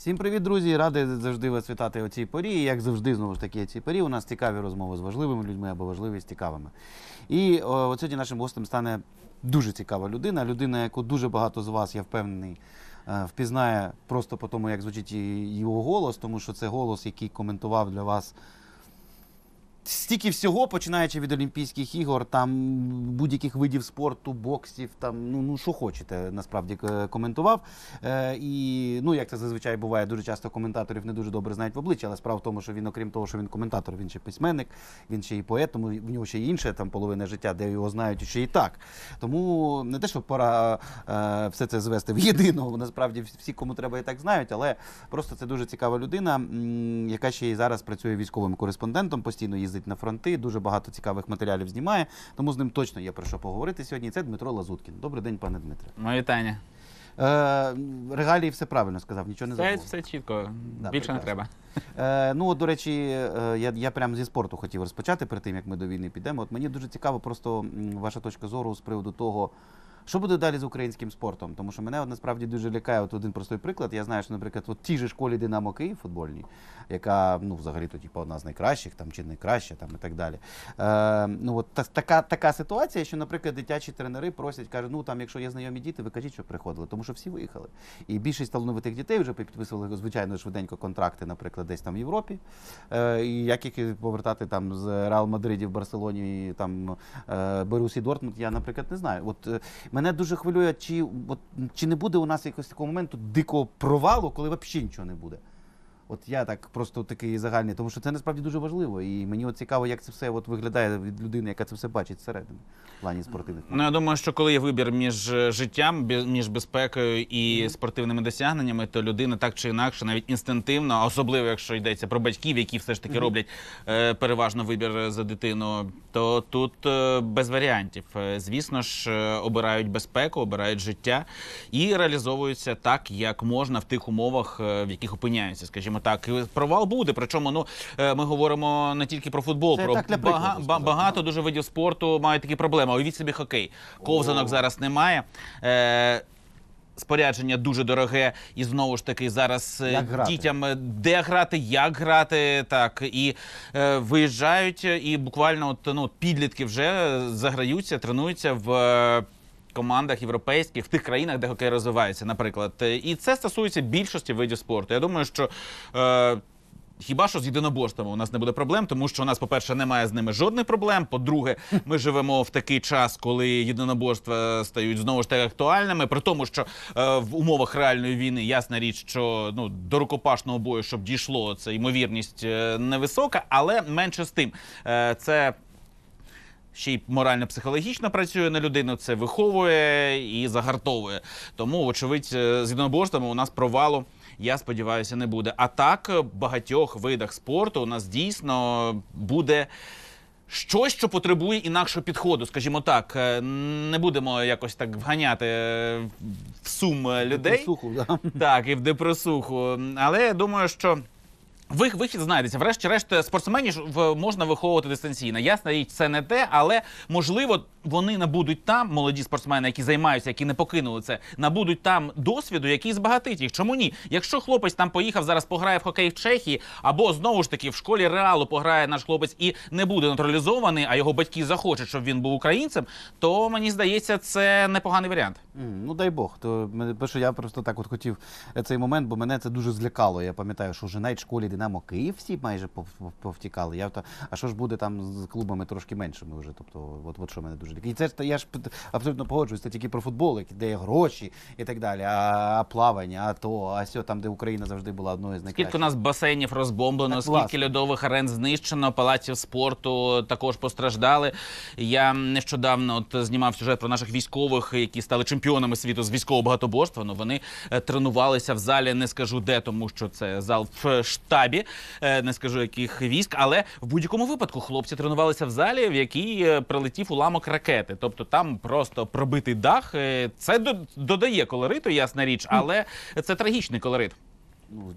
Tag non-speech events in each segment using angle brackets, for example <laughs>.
Всім привіт, друзі! Радий завжди вас вітати у цій порі. І, Як завжди, знову ж таки, у цій порі у нас цікаві розмови з важливими людьми або важливі з цікавими. І о, сьогодні нашим гостем стане дуже цікава людина. Людина, яку дуже багато з вас, я впевнений, е, впізнає просто по тому, як звучить його голос, тому що це голос, який коментував для вас стільки всього, починаючи від Олімпійських ігор, там будь-яких видів спорту, боксів, там ну ну що хочете, насправді е, коментував. Е, І ну як це зазвичай буває, дуже часто коментаторів не дуже добре знають в обличчя, але справа в тому, що він, окрім того, що він коментатор, він ще письменник, він ще і поет, тому в нього ще й інше там половина життя, де його знають ще і так. Тому не те, що пора е, все це звести в єдиного. <laughs> Насправді всі, кому треба, і так знають, але просто це дуже цікава людина, яка ще й зараз працює військовим кореспондентом, постійно їздить на фронти, дуже багато цікавих матеріалів знімає. Тому з ним точно є про що поговорити сьогодні. Це Дмитро Лазуткін. Добрий день, пане Дмитре. Мої вітання. Е, Регалії все правильно сказав, нічого не забув. Все, все чітко, да, більше прекрасно. не треба. Е, Ну, от, до речі, е, я я прямо зі спорту хотів розпочати перед тим, як ми до війни підемо. От мені дуже цікаво, просто ваша точка зору з приводу того, що буде далі з українським спортом? Тому що мене от, насправді дуже лякає от один простий приклад. Я знаю, що, наприклад, от тій ж школі Динамо Київ футбольній, яка ну, взагалі то типу, одна з найкращих там, чи найкраща там, і так далі. Е, ну, от та, Така така ситуація, що, наприклад, дитячі тренери просять, кажуть, ну там, якщо є знайомі діти, ви кажіть, що приходили, тому що всі виїхали. І більшість талановитих дітей вже підписували, звичайно, швиденько контракти, наприклад, десь там в Європі. Е, І як їх повертати там з Реал Мадриді в Барселоні, там е, Берусі Дортмунд, я, наприклад, не знаю. От е, Мене дуже хвилює, чи от, чи не буде у нас якось такого моменту дикого провалу, коли взагалі нічого не буде. От я так просто такий загальний, тому що це насправді дуже важливо. І мені от цікаво, як це все от виглядає від людини, яка це все бачить всередині в плані спортивних. Ну я думаю, що коли є вибір між е, життям, між безпекою і mm -hmm. спортивними досягненнями, то людина так чи інакше, навіть інстинктивно, особливо якщо йдеться про батьків, які все ж таки mm -hmm. роблять е, переважно вибір за дитину, то тут е, без варіантів. Е, звісно ж, е, обирають безпеку, обирають життя і реалізовуються так, як можна в тих умовах, в яких опиняються, скажімо так, провал буде. Причому ну е, ми говоримо не тільки про футбол, Це про так для бага, сказати, багато дуже видів спорту мають такі проблеми. Уявіть собі хокей. Ковзанок О. зараз немає. Е, Спорядження дуже дороге, і знову ж таки зараз е, дітям е, де грати, як грати, так і е, виїжджають, і буквально от ну підлітки вже заграються, тренуються в командах європейських в тих країнах, де хокей розвивається, наприклад. Е, і це стосується більшості видів спорту. Я думаю, що. Е, Хіба що з єдиноборствами у нас не буде проблем, тому що у нас, по-перше, немає з ними жодних проблем. По-друге, ми живемо в такий час, коли єдиноборства стають знову ж таки актуальними. При тому, що е, в умовах реальної війни ясна річ, що ну до рукопашного бою, щоб дійшло це ймовірність е, невисока, але менше з тим, е, це Ще й морально-психологічно працює на людину, це виховує і загартовує. Тому, очевидь, е, з єдиноборствами у нас провалу, я сподіваюся, не буде. А так, е, в багатьох видах спорту у нас дійсно буде щось, що потребує інакшого підходу. Скажімо так, е, не будемо якось так вганяти в сум людей. В да. Так, і в депресуху. Але я думаю, що. Вих вихід знайдеться. Врешті-решт е, спортсменів можна виховувати дистанційно. Ясна річ, це не те, але можливо вони набудуть там, молоді спортсмени, які займаються, які не покинули це, набудуть там досвіду, який збагатить їх. Чому ні? Якщо хлопець там поїхав, зараз пограє в хокей в Чехії, або знову ж таки в школі реалу пограє наш хлопець і не буде натуралізований, а його батьки захочуть, щоб він був українцем, то мені здається, це непоганий варіант. ну дай Бог, то перше, я просто так от хотів е, цей момент, бо мене це дуже злякало. Я пам'ятаю, що вже навіть в школі Динамо Київ всі майже повтікали. Я то, а що ж буде там з клубами трошки меншими вже? Тобто, от от що мене дуже І це ж я ж абсолютно погоджуюся. це тільки про футбол, де гроші і так далі. А, а плавання, а то, а сьо, там, де Україна завжди була одною з найкращих. Скільки у нас басейнів розбомблено, так, скільки власне. льодових арен знищено, палаців спорту також постраждали. Я нещодавно от знімав сюжет про наших військових, які стали чемпіонами світу з військового багатоборства. Ну вони е, тренувалися в залі. Не скажу де, тому що це зал в штабі штабі, е, не скажу яких військ, але в будь-якому випадку хлопці тренувалися в залі, в якій е, прилетів уламок ракети. Тобто там просто пробитий дах. Е, це додає колориту, ясна річ, але це трагічний колорит.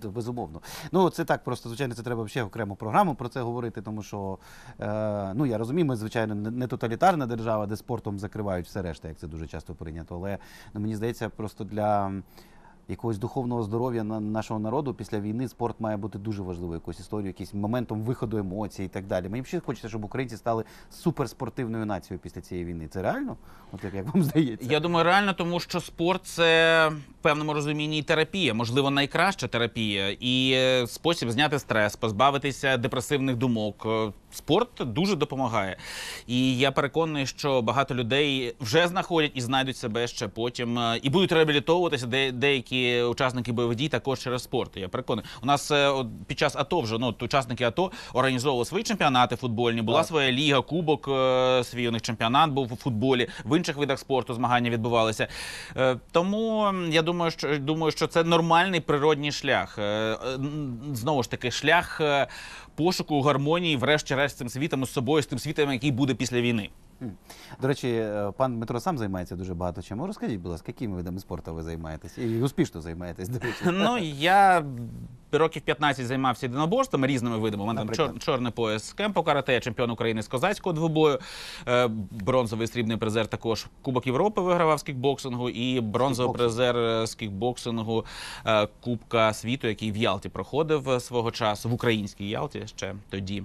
Ну, безумовно. Ну, це так просто, звичайно, це треба ще окрему програму про це говорити, тому що е, ну я розумію, ми, звичайно, не тоталітарна держава, де спортом закривають все решта, як це дуже часто прийнято. Але ну, мені здається, просто для якогось духовного здоров'я на нашого народу після війни спорт має бути дуже важливою якоюсь історією, якийсь моментом виходу емоцій і так далі. Мені ще хочеться, щоб українці стали суперспортивною нацією після цієї війни. Це реально? От як, як вам здається? Я думаю, реально, тому що спорт це в певному розумінні терапія, можливо, найкраща терапія, і е, спосіб зняти стрес, позбавитися депресивних думок. Е, спорт дуже допомагає. І я переконаний, що багато людей вже знаходять і знайдуть себе ще потім е, і будуть реабілітовуватися. Де деякі учасники бойових дій також через спорт. Я переконаний. У нас е, під час АТО вже ну учасники АТО організовували свої чемпіонати футбольні. Була так. своя ліга, кубок е, свій у них чемпіонат був у футболі. В інших видах спорту змагання відбувалися. Тому я думаю, що думаю, що це нормальний природній шлях. Знову ж таки, шлях пошуку гармонії, врешті-решт, з цим світом з собою, з тим світом, який буде після війни. До речі, е, пан Дмитро сам займається дуже багато чим. Розкажіть, будь ласка, якими видами спорту ви займаєтесь? І успішно займаєтесь, до речі. Ну, я років 15 займався єдиноборством, різними видами. У мене там чор, чорний пояс кемпу карате, чемпіон України з козацького двобою, е, бронзовий срібний призер також Кубок Європи вигравав з кікбоксингу і бронзовий призер з кікбоксингу е, Кубка світу, який в Ялті проходив свого часу, в українській Ялті ще тоді.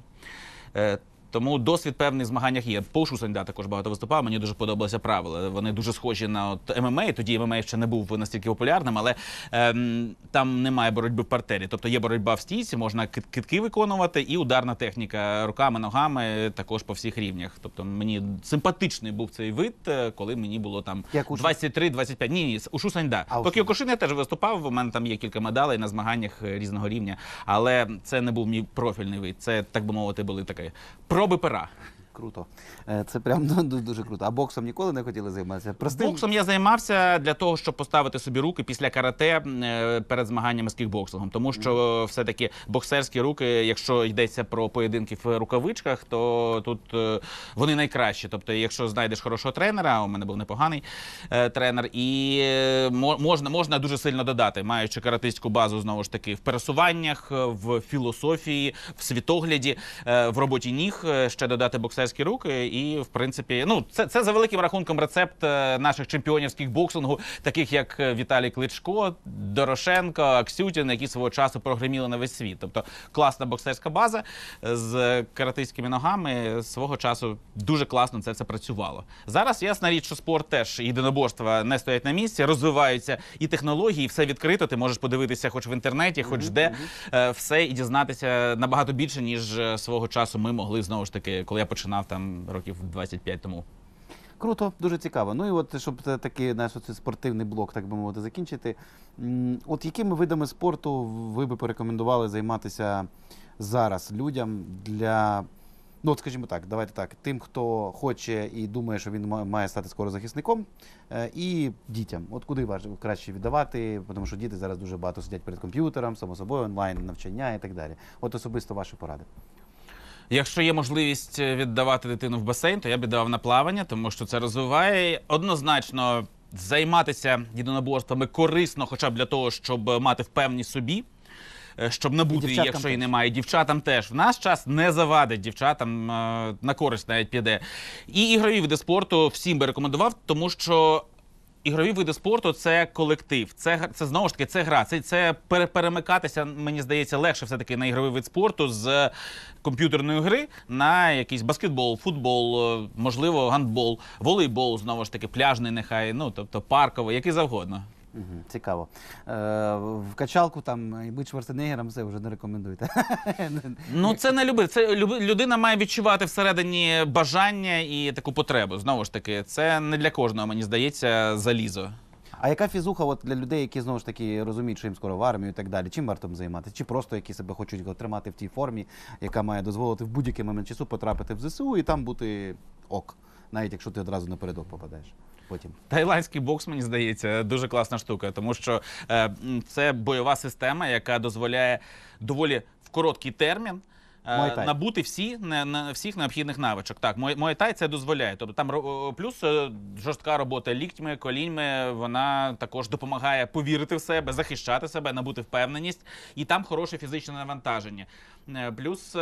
Тому досвід певних змаганнях є. Пошу Саньда також багато виступав. Мені дуже подобалися правила. Вони дуже схожі на от ММА. Тоді ММА ще не був настільки популярним, але ем, там немає боротьби в партері. Тобто є боротьба в стійці, можна китки виконувати, і ударна техніка руками, ногами також по всіх рівнях. Тобто мені симпатичний був цей вид, е, коли мені було там 23-25. Ні, ні, ушу Саньда. Поки Кошин я теж виступав. У мене там є кілька медалей на змаганнях е, різного рівня, але це не був мій профільний вид. Це так би мовити, були таке гроби пера круто. Е, це прям ну, дуже круто. А боксом ніколи не хотіли займатися. Простим... Боксом я займався для того, щоб поставити собі руки після карате е, перед змаганнями з кікбоксингом. Тому що все-таки боксерські руки, якщо йдеться про поєдинки в рукавичках, то тут е, вони найкращі. Тобто, якщо знайдеш хорошого тренера, у мене був непоганий тренер, і можна, можна дуже сильно додати, маючи каратистську базу знову ж таки в пересуваннях, в філософії, в світогляді, в роботі ніг ще додати боксерські китайські руки, і в принципі, ну це це за великим рахунком рецепт е, наших чемпіонівських з таких як е, Віталій Кличко, Дорошенко, Аксютін, які свого часу прогреміли на весь світ. Тобто класна боксерська база е, з каратистськими ногами свого часу дуже класно це все працювало. Зараз ясна річ, що спорт теж єдиноборства не стоять на місці, розвиваються і технології, і все відкрито. Ти можеш подивитися, хоч в інтернеті, хоч mm -hmm. де все і дізнатися набагато більше ніж свого часу. Ми могли знову ж таки, коли я починав космонавтом років 25 тому. Круто, дуже цікаво. Ну і от щоб такий наш спортивний блок, так би мовити, закінчити. От якими видами спорту ви би порекомендували займатися зараз людям для, ну от скажімо так, давайте так, тим, хто хоче і думає, що він має стати скоро захисником, е, і дітям. От куди краще віддавати, тому що діти зараз дуже багато сидять перед комп'ютером, само собою, онлайн навчання і так далі. От особисто ваші поради. Якщо є можливість е, віддавати дитину в басейн, то я б віддавав на плавання, тому що це розвиває однозначно займатися єдиноборствами корисно, хоча б для того, щоб мати впевненість собі. Е, щоб набути, її, якщо її немає, дівчатам теж в наш час не завадить дівчатам е, на користь навіть піде. І ігрові види спорту всім би рекомендував, тому що ігрові види спорту це колектив, це це знову ж таки це гра. Це це перемикатися, мені здається, легше все таки на ігровий вид спорту з е, комп'ютерної гри на якийсь баскетбол, футбол, е, можливо, гандбол, волейбол, знову ж таки, пляжний, нехай, ну тобто парковий, який завгодно. Угу, Цікаво. Е, В качалку там і бить Шварценеггером це вже не рекомендуєте. <laughs> Ну це не любив. Це людина має відчувати всередині бажання і таку потребу. Знову ж таки, це не для кожного, мені здається, залізо. А яка фізуха от для людей, які знову ж таки розуміють, що їм скоро в армію і так далі? Чим вартом їм займатися? Чи просто які себе хочуть тримати в тій формі, яка має дозволити в будь-який момент часу потрапити в ЗСУ і там бути ок, навіть якщо ти одразу напередок попадаєш? потім. тайландський бокс, мені здається, дуже класна штука, тому що е, це бойова система, яка дозволяє доволі в короткий термін. Е, Муайтай. Набути всі не на всіх необхідних навичок. Так, Муайтай це дозволяє. Тобто там плюс е, жорстка робота ліктьми, коліньми. Вона також допомагає повірити в себе, захищати себе, набути впевненість, і там хороше фізичне навантаження. Е, плюс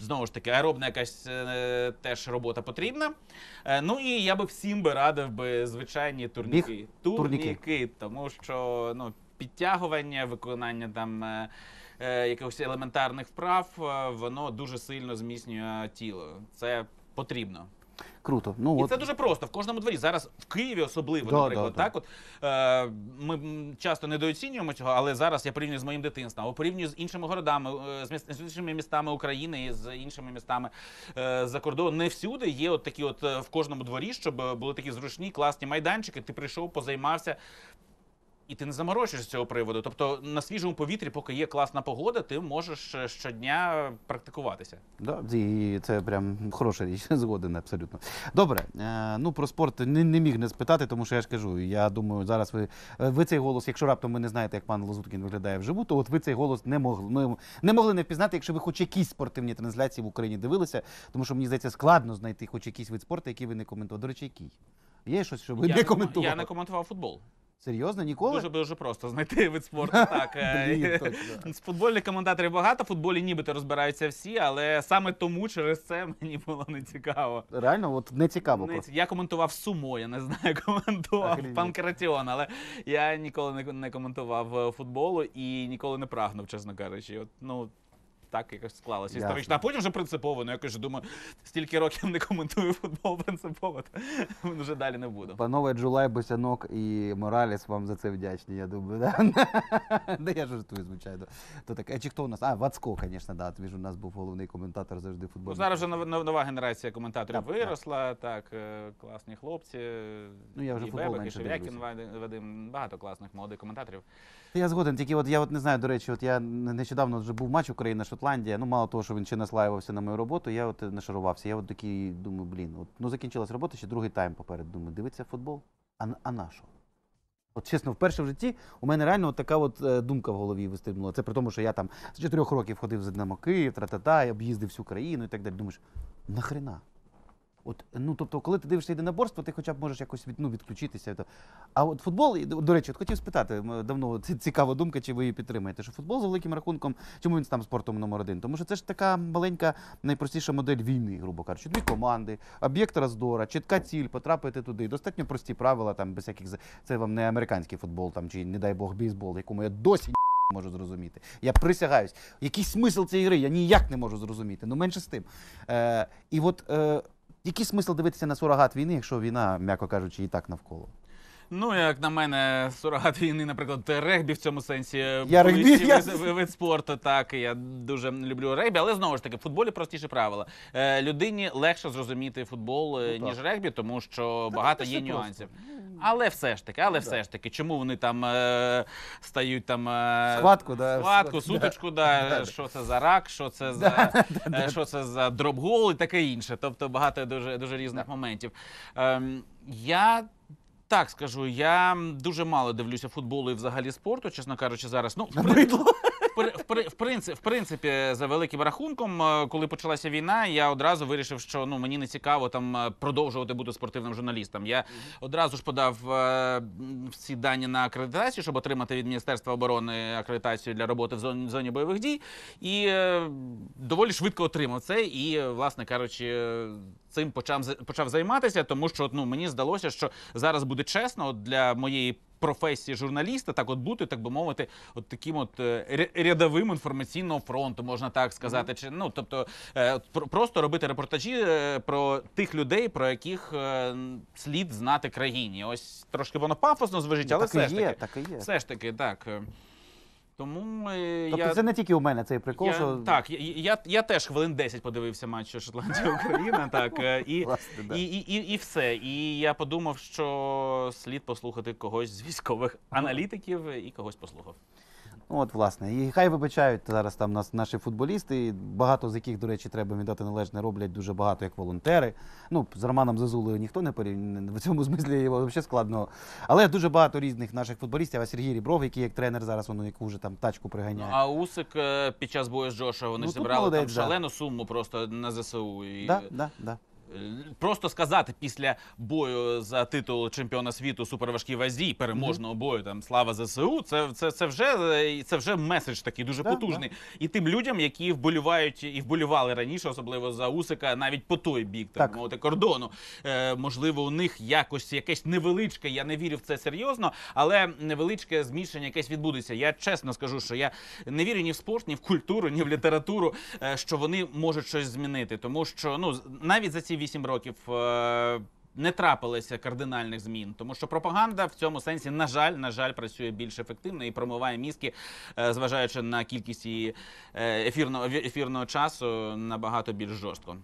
Знову ж таки, аеробна якась е, теж робота потрібна. Е, ну і я би всім би радив би звичайні турніки. Біг, турніки. турніки, тому що ну, підтягування, виконання там е, е якихось елементарних вправ, е, воно дуже сильно зміцнює тіло. Це потрібно. Круто. Ну, І от... це дуже просто. В кожному дворі. Зараз в Києві особливо, да, наприклад, да, так. От, е, Ми часто недооцінюємо цього, але зараз я порівнюю з моїм дитинством, або порівнюю з іншими городами, е, з, міс... з іншими містами України і з іншими містами е, за кордону. Не всюди є от такі от е, в кожному дворі, щоб були такі зручні, класні майданчики. Ти прийшов, позаймався. І ти не заморочишся з цього приводу. Тобто на свіжому повітрі, поки є класна погода, ти можеш е, щодня практикуватися. Да, і це прям хороша річ, <laughs> згоден абсолютно. Добре, е, ну про спорт не, не міг не спитати, тому що я ж кажу. Я думаю, зараз ви е, ви цей голос, якщо раптом ви не знаєте, як пан Лозуткін виглядає вживу, то от ви цей голос не могли ну, не могли не впізнати, якщо ви хоч якісь спортивні трансляції в Україні дивилися, тому що мені здається складно знайти хоч якийсь вид спорту, який ви не коментували. До речі, який є щось, що ви я не коментували? Я не коментував футбол. Серйозно, ніколи? Дуже дуже просто знайти вид спорту. <laughs> Так е, Блін, точно. <laughs> з футбольних коментаторів багато. в Футболі нібито розбираються всі, але саме тому через це мені було не цікаво. Реально, от не цікаво. Не, Я коментував сумо, я не знаю, <laughs> коментував панкратіон, але я ніколи не, не коментував е, футболу і ніколи не прагнув, чесно кажучи. От ну так якось склалося Ясно. історично. А потім вже принципово. Ну я кажу, думаю, стільки років не коментую футбол принципово. то Вже далі не буду. Панове Джулай, Босянок і Мораліс вам за це вдячні. Я думаю, да? да я жартую, звичайно. То так, а чи хто у нас? А Вацко, звісно, да. Він у нас був головний коментатор завжди футболу. Ну, Зараз вже нова генерація коментаторів так, виросла. Так. так, е, класні хлопці. Ну я вже і футбол Бебек, менше і Шевякін, Вадим, багато класних молодих коментаторів. Я згоден, тільки от я от не знаю, до речі, от я нещодавно вже був матч Україна, Шотландія. Ну, мало того, що він ще наслаювався на мою роботу, я от не шарувався. Я от такий думаю, блін, от ну закінчилась робота, ще другий тайм поперед. Думаю, дивиться футбол. А а на що? От чесно, вперше в житті у мене реально от така от е, думка в голові вистрибнула. Це при тому, що я там з чотирьох років ходив за Динамо Київ, тра-та-та, об'їздив всю країну і так далі. Думаєш, нахрена? От, ну тобто, коли ти дивишся єдиноборство, ти хоча б можеш якось від, ну, відключитися. А от футбол, до речі, от хотів спитати давно це цікава думка, чи ви її підтримуєте. Що футбол за великим рахунком, чому він там спортом номер один? Тому що це ж така маленька, найпростіша модель війни, грубо кажучи, дві команди, об'єкт роздора, чітка ціль, потрапити туди. Достатньо прості правила, там без яких це вам не американський футбол, там чи не дай Бог бейсбол, якому я досі. <laughs> Можу зрозуміти. Я присягаюсь. Який смисл цієї гри, я ніяк не можу зрозуміти, ну менше з тим. Е, І от е, який смисл дивитися на сурогат війни, якщо війна, м'яко кажучи, і так навколо? Ну, як на мене, сурогат війни, наприклад, регбі в цьому сенсі Я регбі, ближчий я- вид, спорту. Так, я дуже люблю регбі, але знову ж таки, в футболі простіше правила. Е, людині легше зрозуміти футбол е, Ну, ніж регбі, тому що багато є нюансів. Ну. Але все ж таки, але ну, все ж таки, чому вони там е, стають там е, Схватку, да, схватку, схватку, да. <laughs> да, Да, що це за рак, що це за е, що це за дропгол і таке інше. Тобто багато дуже дуже різних моментів. Ем, Я так скажу, я дуже мало дивлюся футболу і взагалі спорту, чесно кажучи, зараз ну в принципі, в принципі, за великим рахунком, е, коли почалася війна, я одразу вирішив, що ну мені не цікаво там е, продовжувати бути спортивним журналістом. Я одразу ж подав е, всі дані на акредитацію, щоб отримати від міністерства оборони акредитацію для роботи в зоні, в зоні бойових дій, і доволі швидко отримав це. І, власне кажучи, цим почав почав займатися, тому що ну мені здалося, що зараз буде чесно для моєї професії журналіста, так от бути, так би мовити, от таким от е, рядовим інформаційного фронту, можна так сказати. Mm -hmm. Чи ну тобто е, просто робити репортажі е, про тих людей, про яких слід знати країні? Ось трошки воно пафосно звучить, ну, але так все і ж таки, так і є. все ж таки, так. Тому е, Тобто я, це не тільки у мене цей прикол, я, що так, я, я, я теж хвилин 10 подивився матч Шотландія-Україна. <laughs> так, е, і, Власне, да. і, і, і, і все. І я подумав, що слід послухати когось з військових аналітиків і когось послухав. Ну, От, власне, і хай вибачають зараз там нас наші футболісти, багато з яких, до речі, треба віддати належне, роблять дуже багато як волонтери. Ну, з Романом Зазулою ніхто не порівняє, в цьому змислі його взагалі складно. Але дуже багато різних наших футболістів, а Сергій Рібров, який як тренер зараз, воно яку вже там тачку приганяє. Ну, а Усик е, під час бою з Джоша вони ну, зібрали молодець, там шалену да. суму просто на ЗСУ. І... Да, да, да. Е, просто сказати після бою за титул чемпіона світу суперважкій вазі, переможного бою там слава ЗСУ. Це це, це вже е, це вже меседж такий дуже да, потужний. Да. І тим людям, які вболівають і вболівали раніше, особливо за Усика, навіть по той бік так, так. мовити кордону. Е, Можливо, у них якось якесь невеличке. Я не вірю в це серйозно, але невеличке змішання якесь відбудеться. Я чесно скажу, що я не вірю ні в спорт, ні в культуру, ні в літературу, е, що вони можуть щось змінити, тому що ну навіть за ці 8 років е, не трапилися кардинальних змін, тому що пропаганда в цьому сенсі, на жаль, на жаль, працює більш ефективно і промиває мізки, е, зважаючи на кількість її е, ефірного ефірного часу набагато більш жорстко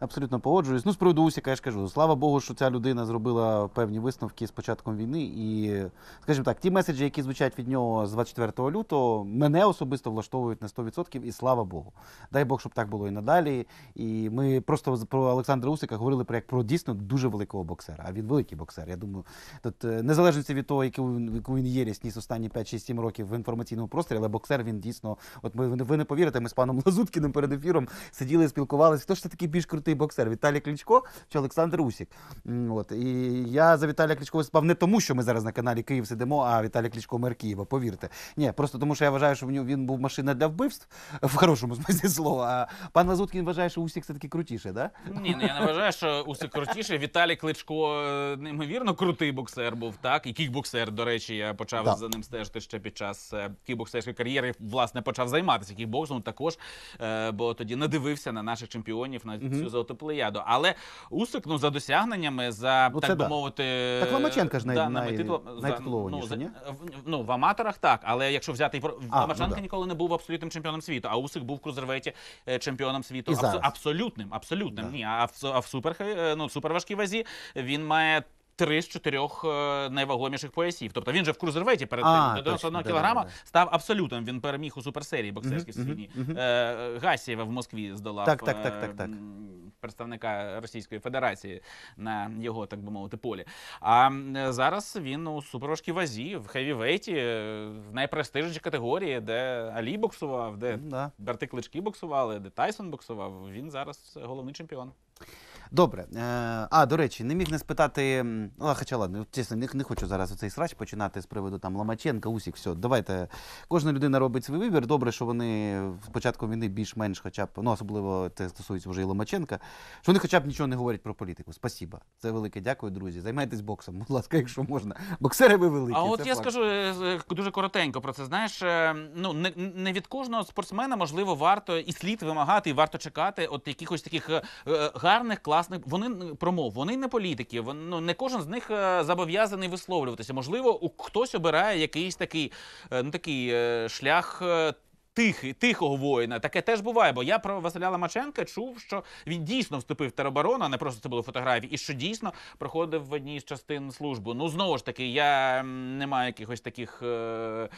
абсолютно погоджуюсь. Ну, з приводу Усіка, я ж кажу, слава Богу, що ця людина зробила певні висновки з початком війни. І, скажімо так, ті меседжі, які звучать від нього з 24 лютого, мене особисто влаштовують на 100%, і слава Богу. Дай Бог, щоб так було і надалі. І ми просто про Олександра Усика говорили про як про дійсно дуже великого боксера. А він великий боксер. Я думаю, тут е, незалежно від того, яку він є рісніс останні 5-6-7 років в інформаційному просторі, але боксер він дійсно, от ми ви не повірите, ми з паном <laughs> Лазуткіним перед ефіром сиділи, спілкувалися. Хто ж це такий більш крутий? крутий боксер Віталій Кличко чи Олександр Усік. От і я за Віталія Кличко виступав не тому, що ми зараз на каналі Київ сидимо, а Віталій Кличко мер Києва. Повірте, ні, просто тому що я вважаю, що в нього він був машина для вбивств в хорошому смислі слова. А пан Лазуткін вважає, що Усік все таки крутіше, да? Ні, ну я не вважаю, що Усік крутіше. Віталій Кличко е, неймовірно крутий боксер був, так і кікбоксер. До речі, я почав так. за ним стежити ще під час е, кікбоксерської кар'єри. Власне почав займатися кікбоксом також, е, бо тоді надивився на наших чемпіонів на цю показувати плеяду. Але Усик ну за досягненнями, за ну, так би да. мовити, так Ломаченка ж най, най, титул, найтитулованіше, ну, ні? ну в аматорах так. Але якщо взяти а, ну Ломаченка ну, да. ніколи не був абсолютним чемпіоном світу, а Усик був в крузерветі е, чемпіоном світу. І абсолютним, абсолютним. Да. Ні, а в, а в супер е, ну суперважкій вазі він має три з чотирьох е, найвагоміших поясів. Тобто він же в крузервейті перед одного тим да, кілограма да, да. став абсолютом. Він переміг у суперсерії боксерській mm -hmm, сьогодні. Mm -hmm. Е, Гасієва в Москві здолав так, так, так, е, так, так. представника Російської Федерації на його, так би мовити, полі. А зараз він у суперважкій вазі в хевівейті, в найпрестижнішій категорії, де Алі боксував, де mm, да. Берти Клички боксували, де Тайсон боксував. Він зараз головний чемпіон. Добре. Е, а, до речі, не міг не спитати. А, хоча ладно, чесно, не, не хочу зараз оцей срач починати з приводу там Ломаченка, Усік, все. Давайте. Кожна людина робить свій вибір. Добре, що вони спочатку війни більш-менш, хоча б, ну особливо це стосується вже і Ломаченка, що вони хоча б нічого не говорять про політику. Спасіба. Це велике дякую, друзі. Займайтесь боксом, будь ласка, якщо можна. Боксери ви великі. А от я факт. скажу е, е, дуже коротенько про це. Знаєш, ну не, не від кожного спортсмена, можливо, варто і слід вимагати, і варто чекати от якихось таких гарних класних власне вони промов, вони не політики. Вони, ну, не кожен з них е, зобов'язаний висловлюватися. Можливо, у хтось обирає якийсь такий, е, ну такий е, шлях. Тихий, тихого воїна таке теж буває. Бо я про Василя Ламаченка чув, що він дійсно вступив в тероборону, а не просто це були фотографії, і що дійсно проходив в одній з частин службу. Ну знову ж таки, я не маю якихось таких. Е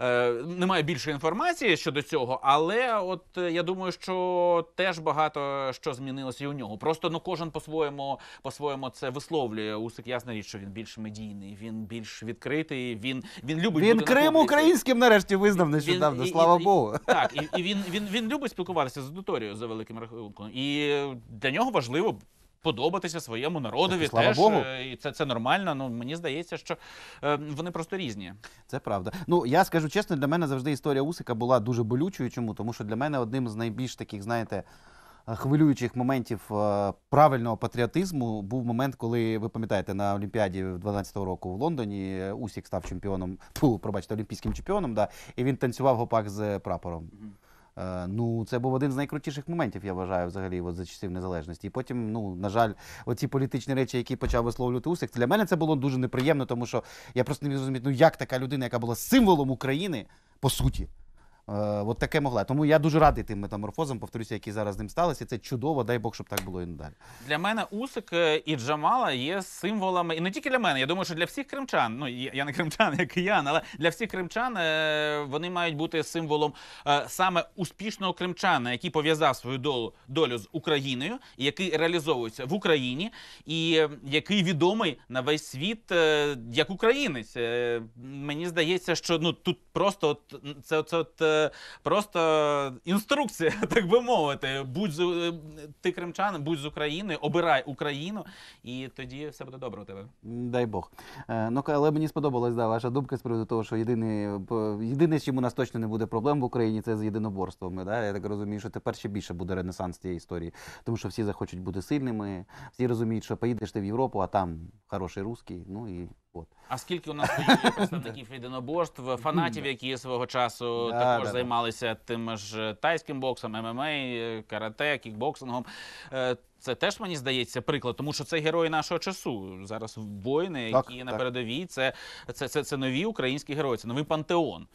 Е, немає більше інформації щодо цього, але от е, я думаю, що теж багато що змінилося і у нього. Просто ну кожен по-своєму по-своєму це висловлює. Усик ясна річ, що він більш медійний, він більш відкритий. Він він любить він бути Крим на українським. Нарешті визнав нещодавно. Він, слава і, Богу, <laughs> так і, і він, він він він любить спілкуватися з аудиторією за великим рахунком, і для нього важливо подобатися своєму народові. Так, слава теж Богу. Е, і це це нормально. Ну мені здається, що е, вони просто різні. Це правда. Ну я скажу чесно, для мене завжди історія Усика була дуже болючою. Чому тому, що для мене одним з найбільш таких, знаєте. Е, хвилюючих моментів правильного патріотизму був момент, коли ви пам'ятаєте на Олімпіаді 12-го року в Лондоні Усік став чемпіоном, фу, пробачте, олімпійським чемпіоном, да, і він танцював гопак з прапором. Е, ну, це був один з найкрутіших моментів, я вважаю, взагалі от, за часів незалежності. І потім, ну на жаль, оці політичні речі, які почав висловлювати Усик, для мене це було дуже неприємно, тому що я просто не розумію, ну як така людина, яка була символом України, по суті. Е, от таке могла. Тому я дуже радий тим метаморфозам, повторюся, які зараз з ним сталися. Це чудово, дай Бог, щоб так було і надалі. Для мене Усик е, і Джамала є символами, і не тільки для мене. Я думаю, що для всіх кримчан, ну я не кримчан, як і я але для всіх кримчан е, вони мають бути символом саме успішного кримчана, який пов'язав свою долю, долю з Україною, який реалізовується в Україні, і який відомий на весь світ як українець. Мені здається, що ну тут просто от це от просто інструкція, <laughs> так би мовити. Будь з е, ти кримчанин, будь з України, обирай Україну, і тоді все буде добре у тебе. Дай Бог. Е, ну але мені сподобалась да, ваша думка з приводу того, що єдине, єдине, з чим у нас точно не буде проблем в Україні, це з єдиноборствами. Да? Я так розумію, що тепер ще більше буде ренесанс цієї історії, тому що всі захочуть бути сильними, всі розуміють, що поїдеш ти в Європу, а там хороший русський. Ну і От. А скільки у нас є представників єдиноборств, фанатів, які свого часу да, також да, займалися тим ж тайським боксом, ММА, ем ем карате, кікбоксингом. Е, це теж мені здається приклад, тому що це герої нашого часу. Зараз воїни, які так, на так. передовій, це, це, це, це нові українські герої, це новий пантеон.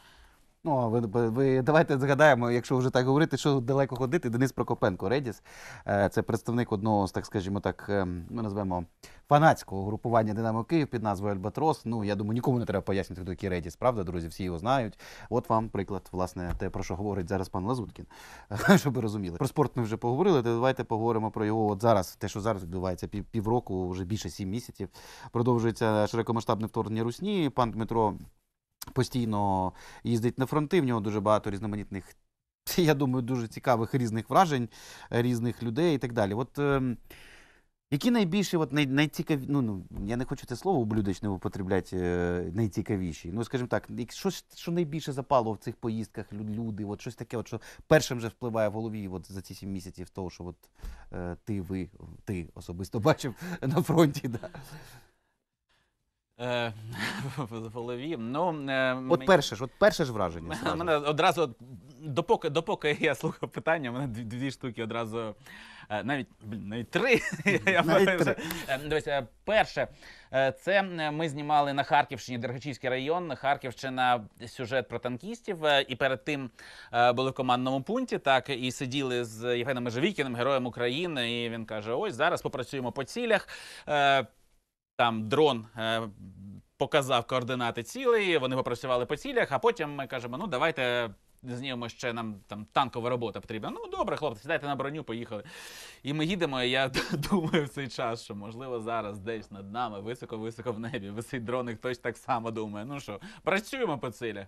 Ну, а ви, ви давайте згадаємо, якщо вже так говорити, що далеко ходити. Денис Прокопенко, Редіс, е, це представник одного з, так скажімо так, е, ми назвемо фанатського групування Динамо Київ під назвою Альбатрос. Ну, я думаю, нікому не треба пояснювати, хто такий Редіс, правда, друзі, всі його знають. От вам приклад, власне, те, про що говорить зараз пан Лазуткін, <laughs> щоб ви розуміли. Про спорт ми вже поговорили. то Давайте поговоримо про його от зараз, те, що зараз відбувається півроку, вже більше сім місяців. Продовжується широкомасштабне вторгнення Русні. Пан Дмитро постійно їздить на фронти. В нього дуже багато різноманітних, <laughs> я думаю, дуже цікавих різних вражень, різних людей і так далі. От ем, які найбільші, от най, найцікаві, ну, ну я не хочу це слово ублюдочне употребляти, е, найцікавіші. Ну, скажімо так, що що найбільше запало в цих поїздках люди, от щось таке, от, що першим вже впливає в голові от, за ці сім місяців, того, що от, е, ти ви, ти особисто бачив на фронті. Да. Е, <laughs> в голові. Ну, е, От перше ж, от перше ж враження. зразу. Мене одразу, допоки, допоки я слухав питання, мене дві, дві штуки одразу, е, навіть, блін, навіть три. <laughs> Я Навіть вже- три. Дивись, перше, це ми знімали на Харківщині, Дергачівський район, Харківщина, сюжет про танкістів. І перед тим були в командному пункті, так, і сиділи з Євгеном Межевікіним, героєм України, і він каже, ось зараз попрацюємо по цілях там дрон. Е, показав координати цілей, вони попрацювали по цілях, а потім ми кажемо: ну давайте знімемо ще нам там танкова робота потрібна. Ну добре, хлопці, сідайте на броню, поїхали. І ми їдемо. і Я <laughs> думаю в цей час, що можливо зараз десь над нами високо-високо в небі. Висить дроник, хтось так само думає. Ну що, працюємо по цілях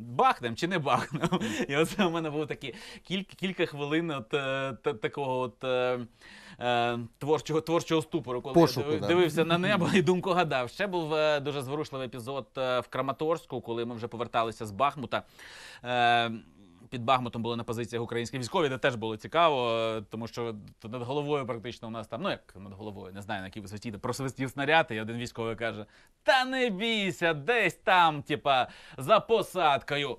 бахнем чи не бахнем. <laughs> І оце у мене було такі кілька кілька хвилин от, е, такого от е, е, творчого творчого ступору, коли Пошуку, я дивився да. на небо і думку гадав. Ще був е, дуже зворушливий епізод в Краматорську, коли ми вже поверталися з Бахмута. Е, під Бахмутом були на позиціях українські військові, де теж було цікаво, е, тому що над головою практично у нас там, ну як над головою, не знаю, на якій висоті, де просвистів снаряд, і один військовий каже: Та не бійся, десь там, типа, за посадкою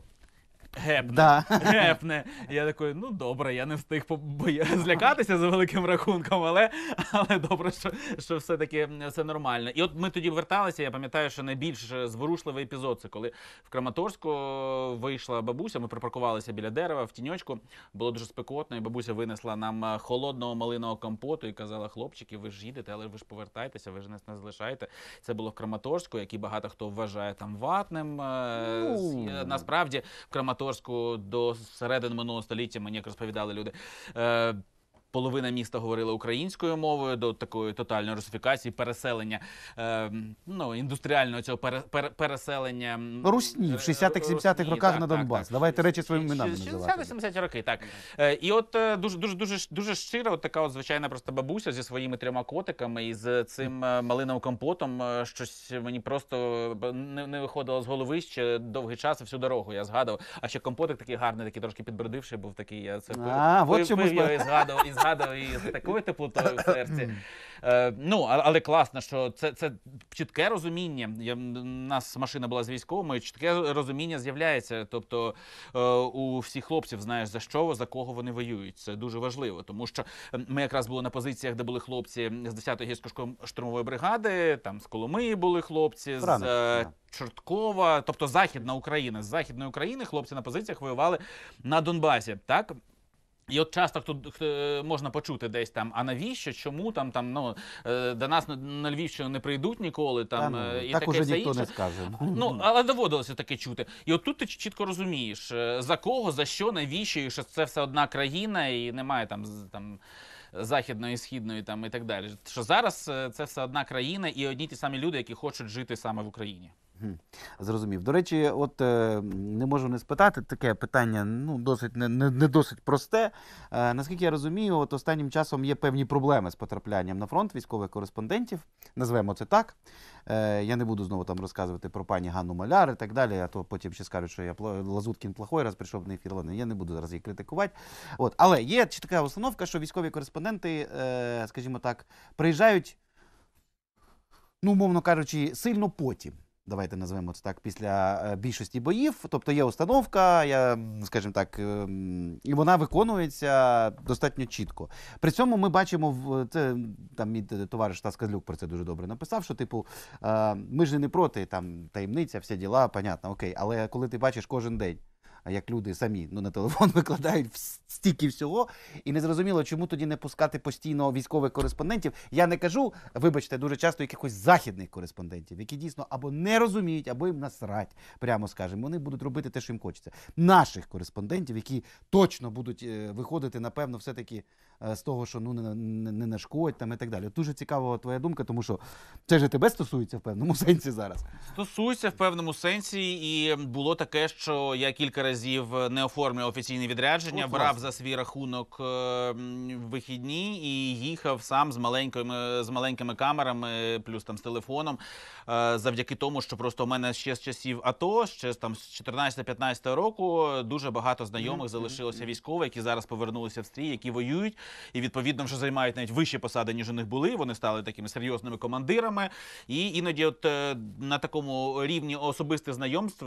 гепне. Да. гепне. Я такий, ну добре, я не встиг побоя... злякатися за великим рахунком, але але добре, що що все-таки все нормально. І от ми тоді верталися. Я пам'ятаю, що найбільш зворушливий епізод це коли в Краматорську вийшла бабуся. Ми припаркувалися біля дерева в тіньочку. Було дуже спекотно, і бабуся винесла нам холодного малиного компоту і казала: хлопчики, ви ж їдете, але ви ж повертайтеся, ви ж нас не залишаєте. Це було в Краматорську, який багато хто вважає там ватним. Е, насправді в Краматорську Краматорську до середини минулого століття, мені як розповідали люди. Е, половина міста говорила українською мовою до такої тотальної русифікації, переселення е, ну індустріального цього пере, пере, переселення русні в 60-70-х е, роках так, на Донбас. Так, Давайте так, речі своїми іменами називати. 70-70 роки. Так е, і от е, дуже дуже дуже дуже щиро. От така от звичайна просто бабуся зі своїми трьома котиками і з цим е, малиновим компотом. Щось мені просто не, не виходило з голови ще довгий час і всю дорогу. Я згадував. А ще компотик такий гарний, такий трошки підбродивший був такий. Я це а, пив, от пив, чому пив, я і згадував і згадував її з такою теплотою в серці. Е, ну, але класно, що це, це чітке розуміння. Я, у нас машина була з військовими, чітке розуміння з'являється. Тобто е, у всіх хлопців знаєш за що, за кого вони воюють. Це дуже важливо, тому що ми якраз були на позиціях, де були хлопці з 10-ї гірсько-штурмової бригади, там з Коломиї були хлопці, з е, Чорткова, тобто Західна Україна. З Західної України хлопці на позиціях воювали на Донбасі. Так і от часто тут можна почути десь там, а навіщо, чому там там ну е, до нас на Львівщину не прийдуть ніколи, там а, ну, е, і так таке уже ніхто інше. не скаже. Ну але доводилося таке чути. І от тут ти чітко розумієш е, за кого, за що, навіщо, і що це все одна країна, і немає там там. Західної, східної там і так далі. Що зараз це все одна країна і одні ті самі люди, які хочуть жити саме в Україні. Зрозумів. До речі, от е, не можу не спитати таке питання ну, досить не не, досить просте. Е, наскільки я розумію, от останнім часом є певні проблеми з потраплянням на фронт військових кореспондентів. Назвемо це так. Е, я не буду знову там розказувати про пані Ганну Маляр і так далі. А то потім ще скажуть, що я Лазуткін плохой, раз прийшов на ефір. Я не буду зараз її критикувати. От. Але є така установка, що військові кореспонденти, скажімо так, приїжджають. Ну, умовно кажучи, сильно потім. Давайте назвемо це так після е, більшості боїв. Тобто є установка, я скажімо так, е, і вона виконується достатньо чітко. При цьому ми бачимо це там мій товариш Стас Козлюк про це дуже добре написав. Що типу е, ми ж не проти там таємниця, всі діла, понятно, окей, але коли ти бачиш кожен день як люди самі ну, на телефон <laughs> викладають стільки всього, і не зрозуміло, чому тоді не пускати постійно військових кореспондентів. Я не кажу, вибачте, дуже часто якихось західних кореспондентів, які дійсно або не розуміють, або їм насрать, прямо скажемо. Вони будуть робити те, що їм хочеться. Наших кореспондентів, які точно будуть е, виходити, напевно, все-таки е, з того, що ну не, не, не нашкодь там і так далі. Дуже цікава твоя думка, тому що це ж тебе стосується в певному <laughs> сенсі зараз. Стосується в певному сенсі, і було таке, що я кілька разів разів е, не оформлював офіційне відрядження, брав за свій рахунок е, вихідні і їхав сам з маленькими з маленькими камерами, плюс там з телефоном. Е, завдяки тому, що просто у мене ще з часів АТО, ще там з 14-15 року, дуже багато знайомих залишилося військових, які зараз повернулися в стрій, які воюють, і відповідно вже займають навіть вищі посади, ніж у них були. Вони стали такими серйозними командирами, і іноді, от на такому рівні особистих знайомств,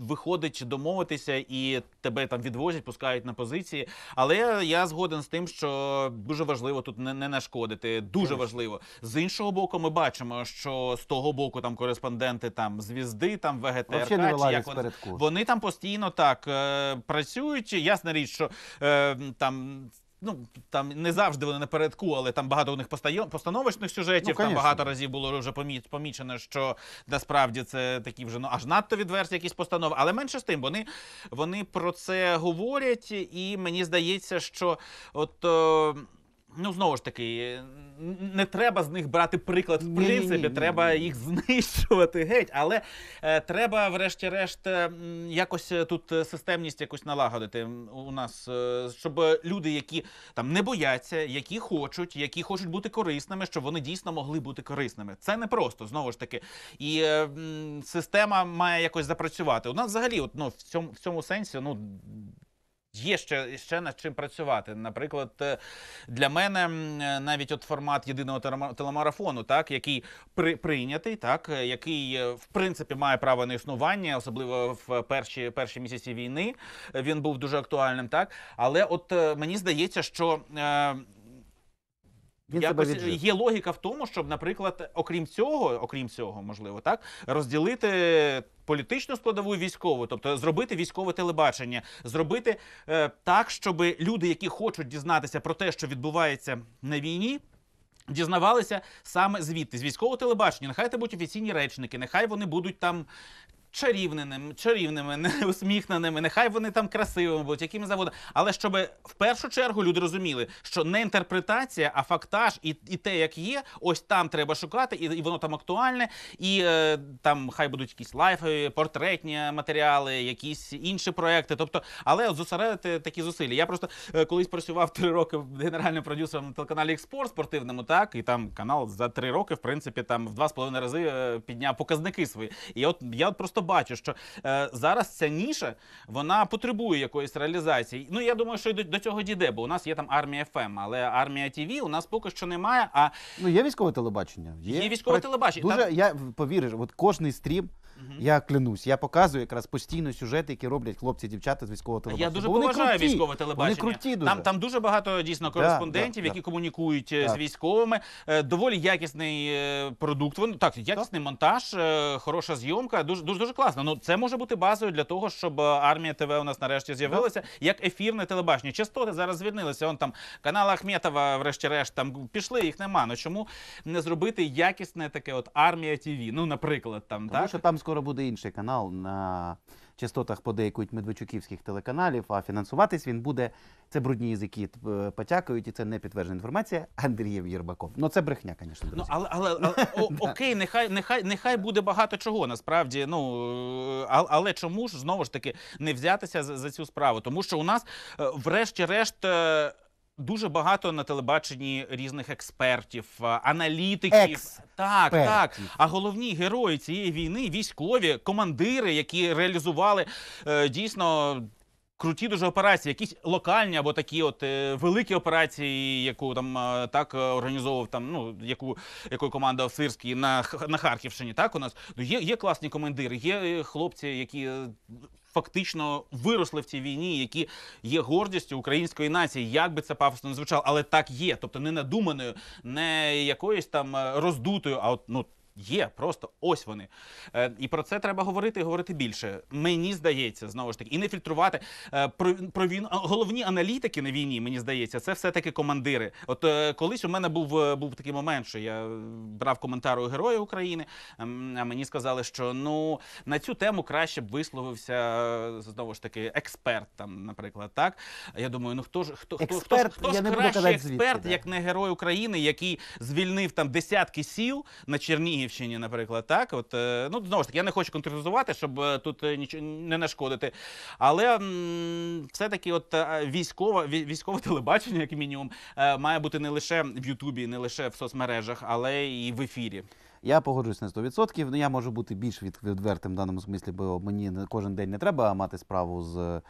виходить домовитися і тебе там відвозять, пускають на позиції. Але я згоден з тим, що дуже важливо тут не, не нашкодити. Дуже важливо з іншого боку. Ми бачимо, що з того боку там кореспонденти там звізди, там ВГТРК, чи як вони, вони там постійно так е, працюють. Ясна річ, що е, там ну там не завжди вони напередку, але там багато у них постановочних сюжетів. Ну, там багато разів було вже помічено, що насправді це такі вже ну аж надто відверті якісь постанови. Але менше з тим, вони, вони про це говорять, і мені здається, що от. Е, Ну, знову ж таки, не треба з них брати приклад в принципі, ні, ні, ні, треба їх знищувати геть, але е, треба, врешті-решт, е, якось е, тут е, системність якось налагодити у нас, е, щоб люди, які там не бояться, які хочуть, які хочуть бути корисними, щоб вони дійсно могли бути корисними. Це не просто знову ж таки. І е, система має якось запрацювати. У нас взагалі, от, ну, в цьому в цьому сенсі, ну. Є ще ще над чим працювати. Наприклад, е, для мене е, навіть от формат єдиного телемарафону, так який при прийнятий, так е, який в принципі має право на існування, особливо в перші перші місяці війни, він був дуже актуальним. Так, але от мені здається, що він Якось є логіка в тому, щоб, наприклад, окрім цього, окрім цього, можливо, так розділити політичну складову військову, тобто зробити військове телебачення, зробити е, так, щоб люди, які хочуть дізнатися про те, що відбувається на війні. Дізнавалися саме звідти з військового телебачення. Нехай це будуть офіційні речники, нехай вони будуть там чарівними, чарівними, <laughs> усміхненими, нехай вони там красивими будуть, якими заводи. Але щоб в першу чергу люди розуміли, що не інтерпретація, а фактаж і і те, як є, ось там треба шукати, і і воно там актуальне, і е, там хай будуть якісь лайфи, портретні матеріали, якісь інші проекти. Тобто, але от зосередити такі зусилля. Я просто е, колись працював три роки генеральним продюсером на телеканалі Експорт спортивному, так і там канал за три роки, в принципі, там в два з половиною рази е, підняв показники свої. І от я от просто просто бачу, що е, зараз ця ніша вона потребує якоїсь реалізації. Ну я думаю, що й до, до цього дійде, бо у нас є там армія ФМ, ем, але армія ТІВІ у нас поки що немає. А ну є військове телебачення, є, є військове Про... телебачення. Дуже я повірю, от кожний стрім. Я клянусь, я показую якраз постійно сюжети, які роблять хлопці, дівчата з військового телебачення. Я дуже Бо вони поважаю круті. військове телебачення. Вони круті дуже. Там там дуже багато дійсно кореспондентів, да, які комунікують е, з військовими. Е, доволі якісний е, продукт. Вон так, якісний монтаж, хороша зйомка. Дуже дуже дуже класно. Ну це може бути базою для того, щоб армія ТВ у нас нарешті з'явилася як ефірне телебачення. Частоти зараз звільнилися. Он там канал Ахметова, врешті-решт, там пішли, їх нема. Ну чому не зробити якісне таке, от армія ТВ? Ну, наприклад, там Тому так? що там скоро буде інший канал на частотах подейкують медведчуківських телеканалів, а фінансуватись він буде. Це брудні язики е, потякають, і це не підтверджена інформація. Андрієв Єрбаков. Ну це брехня, звісно. Ну але але, але <laughs> о, окей, нехай нехай нехай буде багато чого насправді. Ну е, але чому ж знову ж таки не взятися за, за цю справу? Тому що у нас, е, врешті-решт, Дуже багато на телебаченні різних експертів, е, аналітиків. Експертів. Так, так. А головні герої цієї війни військові, командири, які реалізували е, дійсно круті дуже операції, якісь локальні або такі, от е, великі операції, яку там е, так е, організовував там. Ну яку якою команда Сирський на на Харківщині. Так у нас ну є, є класні командири, є е, хлопці, які фактично виросли в цій війні, які є гордістю української нації. Як би це пафосно не звучало, але так є. Тобто не надуманою, не якоюсь там е, роздутою, а от ну Є просто ось вони. Е, і про це треба говорити і говорити більше. Мені здається, знову ж таки, і не фільтрувати. Е, про, про війну головні аналітики на війні, мені здається, це все-таки командири. От е, колись у мене був е, був такий момент, що я брав коментар у Героя України. Ем, а мені сказали, що ну на цю тему краще б висловився е, знову ж таки експерт. Там, наприклад, так я думаю, ну хто ж хто хто експерт, хто, хто ж кращий експерт, звідки, як не герой України, який звільнив там десятки сіл на Чернігів. Чернігівщині, наприклад, так от е, ну знову ж таки, я не хочу конкретизувати, щоб е, тут е, нічого не нашкодити. Але все-таки, от військове військове <laughs> телебачення, як мінімум, має бути не лише в Ютубі, не лише в соцмережах, але і в ефірі. Я погоджуюсь на 100%. Ну я можу бути більш відвертим в даному смислі, бо мені кожен день не треба мати справу з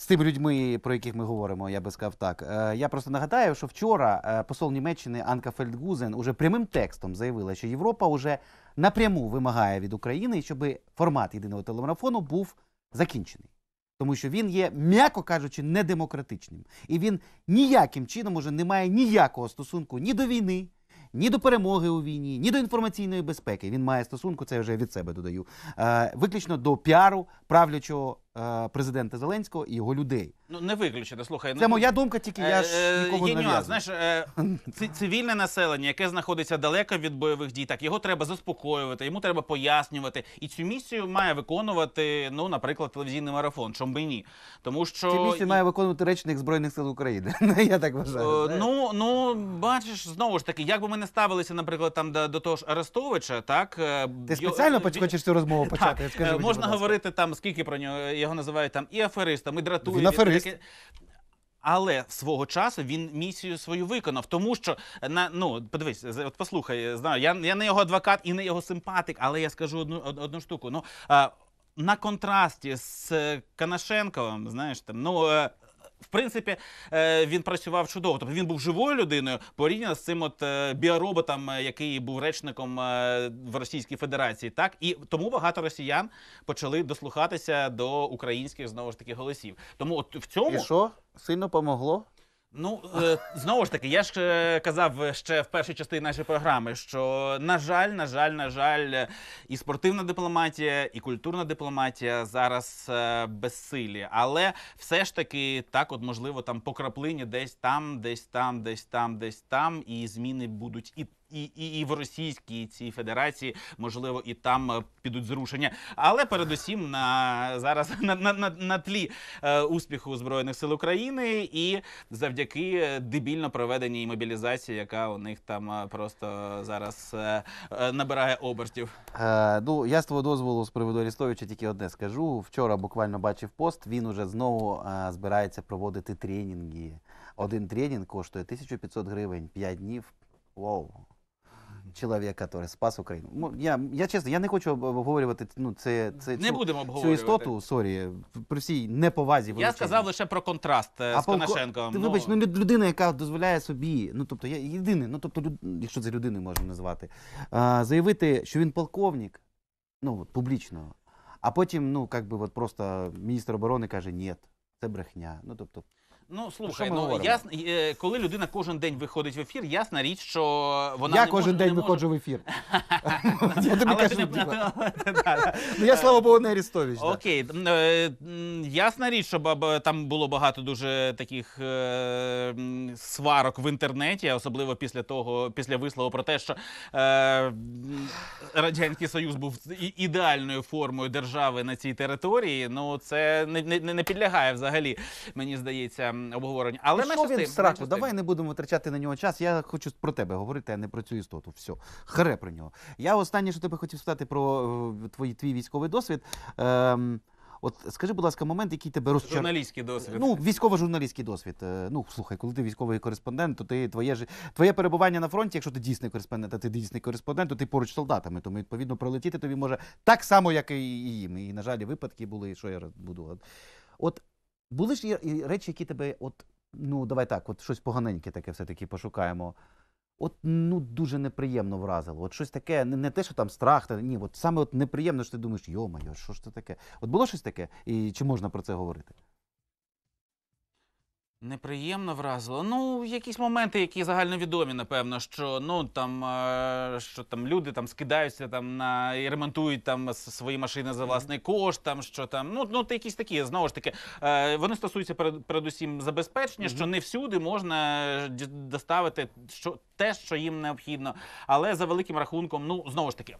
з тими людьми, про яких ми говоримо, я би сказав так. Е, я просто нагадаю, що вчора е, посол Німеччини Анка Фельдгузен уже прямим текстом заявила, що Європа вже напряму вимагає від України, щоб формат єдиного телемарафону був закінчений. Тому що він є, м'яко кажучи, недемократичним. І він ніяким чином уже не має ніякого стосунку ні до війни, ні до перемоги у війні, ні до інформаційної безпеки. Він має стосунку, це я вже від себе додаю, е, виключно до піару правлячого Е, президента Зеленського і його людей. Ну не виключено. Слухай, це ну, моя думка. Тільки я ж е, е, нікого є не нюанс. Знаєш, цивільне населення, яке знаходиться далеко від бойових дій, так його треба заспокоювати, йому треба пояснювати. І цю місію має виконувати, ну, наприклад, телевізійний марафон. Чом би ні, тому що цю місію має виконувати речник збройних сил України. <laughs> я так вважаю. Ну ну бачиш, знову ж таки, як би ми не ставилися, наприклад, там до, до того ж Арестовича, так ти спеціально хочеш цю розмову <laughs> почати. Можна говорити там, скільки про нього його називають там і аферистом, і дратує. Він аферист. Таке... Але свого часу він місію свою виконав, тому що на ну подивись, от послухай, знаю, я я не його адвокат і не його симпатик, але я скажу одну одну штуку. Ну а, на контрасті з Канашенковим, знаєш, там ну е, в принципі, е, він працював чудово. Тобто він був живою людиною порівняно з цим от е, біороботом, е, який був речником в Російській Федерації. Так і тому багато росіян почали дослухатися до українських знову ж таки голосів. Тому от в цьому І що сильно помогло. Ну е, знову ж таки, я ж е, казав ще в першій частині нашої програми, що на жаль, на жаль, на жаль, і спортивна дипломатія, і культурна дипломатія зараз е, безсилі. Але все ж таки, так от можливо, там по краплині, десь там, десь там, десь там, десь там, і зміни будуть і і і, і в Російській цій федерації можливо і там е, підуть зрушення. Але передусім на зараз <laughs> на на, на, на тлі е, успіху збройних сил України і завдяки дебільно проведеній мобілізації, яка у них там е, просто зараз е, е, набирає обертів. Е, ну я з твого дозволу з приводу Арістовича тільки одне скажу. Вчора буквально бачив пост. Він уже знову е, збирається проводити тренінги. Один тренінг коштує 1500 гривень 5 днів. Вау! Чоловік, який спас Україну. Я я чесно, я не хочу обговорювати ну, це, це, не цю, цю істоту. Сорі, при всій неповазі. Я сказав лише про контраст е, а з Коношенком. Ти ну... вибач, ну людина, яка дозволяє собі, ну тобто я єдиний, ну тобто, люд, якщо це людиною можемо назвати, а, заявити, що він полковник, ну от, публічно, а потім, ну як би, от просто міністр оборони каже, ні, це брехня. Ну тобто. Ну слухай, ну говоримо? ясно, е, коли людина кожен день виходить в ефір, ясна річ, що вона Я не кожен може- день не може- виходжу в ефір. <laughs> Ну, ти мені Але <laughs> Ну, я, слава Богу, не Арістович. Окей, е, ясна річ, що баба- там було багато дуже таких е, сварок в інтернеті, особливо після того, після вислову про те, що Радянський Союз був ідеальною формою держави на цій території. Ну це не, не, підлягає взагалі, мені здається, Обговорення, Але що він в сраку? Давай не будемо витрачати на нього час. Я хочу про тебе говорити, а не про цю істоту. Все, харе про нього. Я останнє, що тебе хотів спитати про е, твої твій військовий досвід. Ем, От скажи, будь ласка, момент, який тебе розчар... Журналістський досвід. Ну, військово-журналістський досвід. Е, ну слухай, коли ти військовий кореспондент, то ти твоє ж твоє перебування на фронті, якщо ти дійсний кореспондент, а ти дійсний кореспондент, то ти поруч з солдатами. Тому відповідно пролетіти тобі може так само, як і їм. І на жаль, випадки були, що я буду. От були ж і речі, які тебе, от, ну давай так, от щось поганеньке таке все-таки пошукаємо. От ну дуже неприємно вразило. От щось таке, не, не те, що там страх, та ні, от саме от неприємно, що ти думаєш, йо-моє, що ж це таке? От було щось таке, і чи можна про це говорити? Неприємно вразило. Ну, якісь моменти, які загальновідомі, напевно, що ну там е, що там люди там скидаються там на і ремонтують там свої машини за власний кошт. Там що там ну ну якісь такі знову ж таки. Е, вони стосуються перед передусім забезпечення, mm -hmm. що не всюди можна е, доставити що те, що їм необхідно, але за великим рахунком, ну знову ж таки,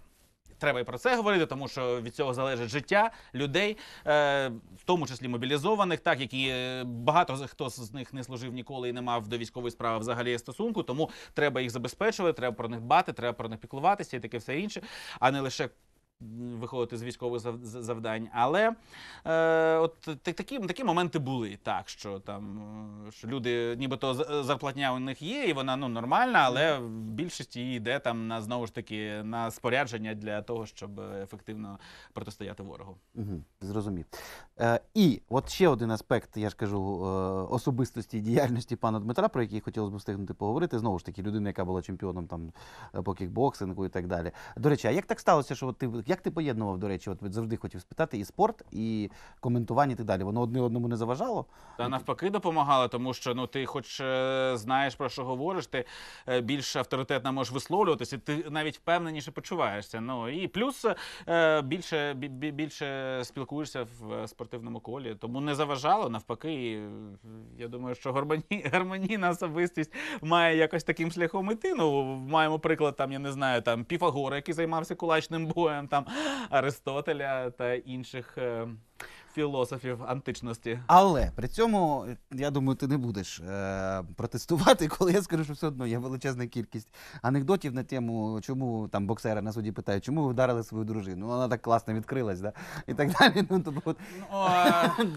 треба і про це говорити, тому що від цього залежить життя людей, е, в тому числі мобілізованих, так які е, багато хто з них не служив ніколи і не мав до військової справи взагалі стосунку. Тому треба їх забезпечувати, треба про них бати, треба про них піклуватися і таке все інше, а не лише виходити з військових завдань. Але е, от такі такі моменти були, так що там що люди, нібито зарплатня у них є, і вона ну нормальна, але в більшості її йде там на знову ж таки на спорядження для того, щоб ефективно протистояти ворогу. Угу, Зрозумів. Е, І от ще один аспект, я ж кажу, е, особистості діяльності пана Дмитра, про який хотілося б встигнути поговорити. Знову ж таки, людина, яка була чемпіоном там е, по кікбоксингу і так далі. До речі, а як так сталося, що ти як ти поєднував, до речі, от завжди хотів спитати і спорт, і коментування, і так далі. Воно одне одному не заважало. Та навпаки, допомагало, тому що ну ти, хоч е, знаєш про що говориш, ти е, більш авторитетно можеш висловлюватися, ти навіть впевненіше почуваєшся. Ну і плюс е, більше більше спілкуєшся в е, спортивному колі, тому не заважало. Навпаки, і, я думаю, що гармонійна особистість має якось таким шляхом іти. Ну маємо приклад, там я не знаю, там Піфагора, який займався кулачним боєм. там там Аристотеля та інших е, філософів античності. Але при цьому я думаю, ти не будеш е, протестувати, <laughs> коли я скажу, що все одно є величезна кількість анекдотів на тему, чому там боксери на суді питають, чому ви вдарили свою дружину? Вона так класно відкрилась, да? і так далі. Ну тобто, Ну,